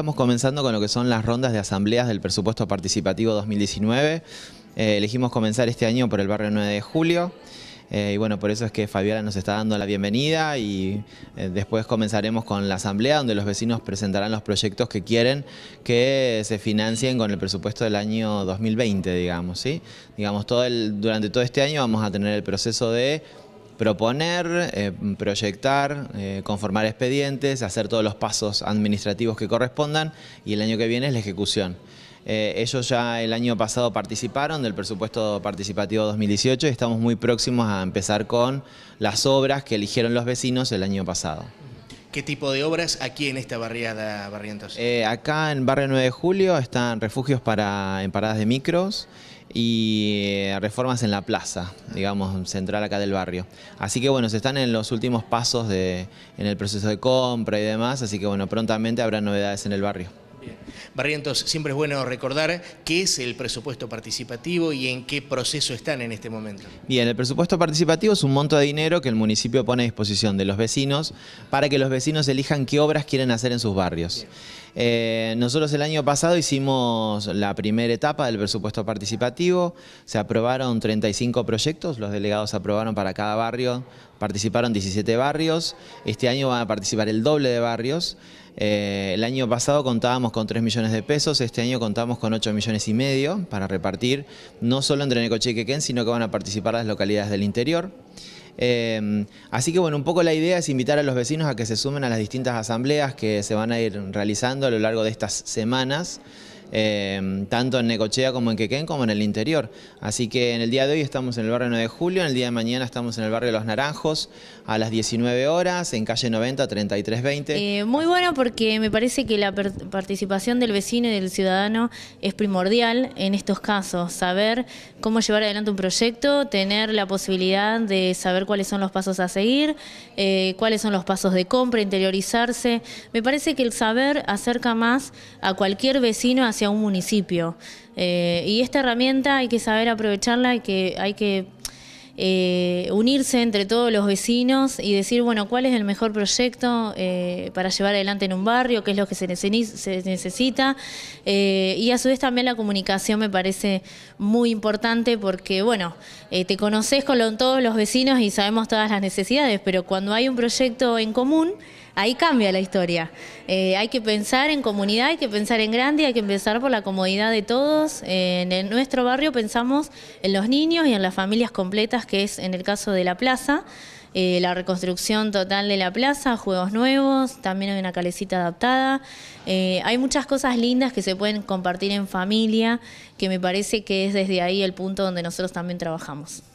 estamos comenzando con lo que son las rondas de asambleas del presupuesto participativo 2019. Eh, elegimos comenzar este año por el barrio 9 de julio. Eh, y bueno, por eso es que Fabiola nos está dando la bienvenida y eh, después comenzaremos con la asamblea donde los vecinos presentarán los proyectos que quieren que se financien con el presupuesto del año 2020, digamos, ¿sí? Digamos, todo el, durante todo este año vamos a tener el proceso de proponer, eh, proyectar, eh, conformar expedientes, hacer todos los pasos administrativos que correspondan y el año que viene es la ejecución. Eh, ellos ya el año pasado participaron del presupuesto participativo 2018 y estamos muy próximos a empezar con las obras que eligieron los vecinos el año pasado. ¿Qué tipo de obras aquí en esta barriada Barrientos? Eh, acá en Barrio 9 de Julio están refugios para en paradas de micros y eh, reformas en la plaza, digamos, central acá del barrio. Así que bueno, se están en los últimos pasos de, en el proceso de compra y demás, así que bueno, prontamente habrá novedades en el barrio. Barrientos, siempre es bueno recordar qué es el presupuesto participativo y en qué proceso están en este momento. Bien, el presupuesto participativo es un monto de dinero que el municipio pone a disposición de los vecinos para que los vecinos elijan qué obras quieren hacer en sus barrios. Eh, nosotros el año pasado hicimos la primera etapa del presupuesto participativo, se aprobaron 35 proyectos, los delegados aprobaron para cada barrio participaron 17 barrios, este año van a participar el doble de barrios. Eh, el año pasado contábamos con 3 millones de pesos, este año contamos con 8 millones y medio para repartir, no solo entre Necochequequén, y sino que van a participar las localidades del interior. Eh, así que bueno, un poco la idea es invitar a los vecinos a que se sumen a las distintas asambleas que se van a ir realizando a lo largo de estas semanas. Em, tanto en Necochea como en Quequén, como en el interior. Así que en el día de hoy estamos en el barrio 9 de Julio, en el día de mañana estamos en el barrio Los Naranjos a las 19 horas, en calle 90, 3320. Eh, muy bueno porque me parece que la participación del vecino y del ciudadano es primordial en estos casos, saber cómo llevar adelante un proyecto, tener la posibilidad de saber cuáles son los pasos a seguir, eh, cuáles son los pasos de compra, interiorizarse. Me parece que el saber acerca más a cualquier vecino hacia un municipio. Eh, y esta herramienta hay que saber aprovecharla, hay que, hay que eh, unirse entre todos los vecinos y decir, bueno, cuál es el mejor proyecto eh, para llevar adelante en un barrio, qué es lo que se, necesita. y a su vez también la comunicación me parece muy importante porque, bueno, te conoces con todos los vecinos y sabemos todas las necesidades, pero cuando hay un proyecto en común, ahí cambia la historia. Eh, hay que pensar en comunidad, hay que pensar en grande, hay que empezar por la comodidad de todos. Eh, en, nuestro barrio pensamos en los niños y en las familias completas, que es en el caso de la plaza. Eh, la reconstrucción total de la plaza, juegos nuevos, también hay una calecita adaptada. hay muchas cosas lindas que se pueden compartir en familia, que me parece que es desde ahí el punto donde nosotros también trabajamos.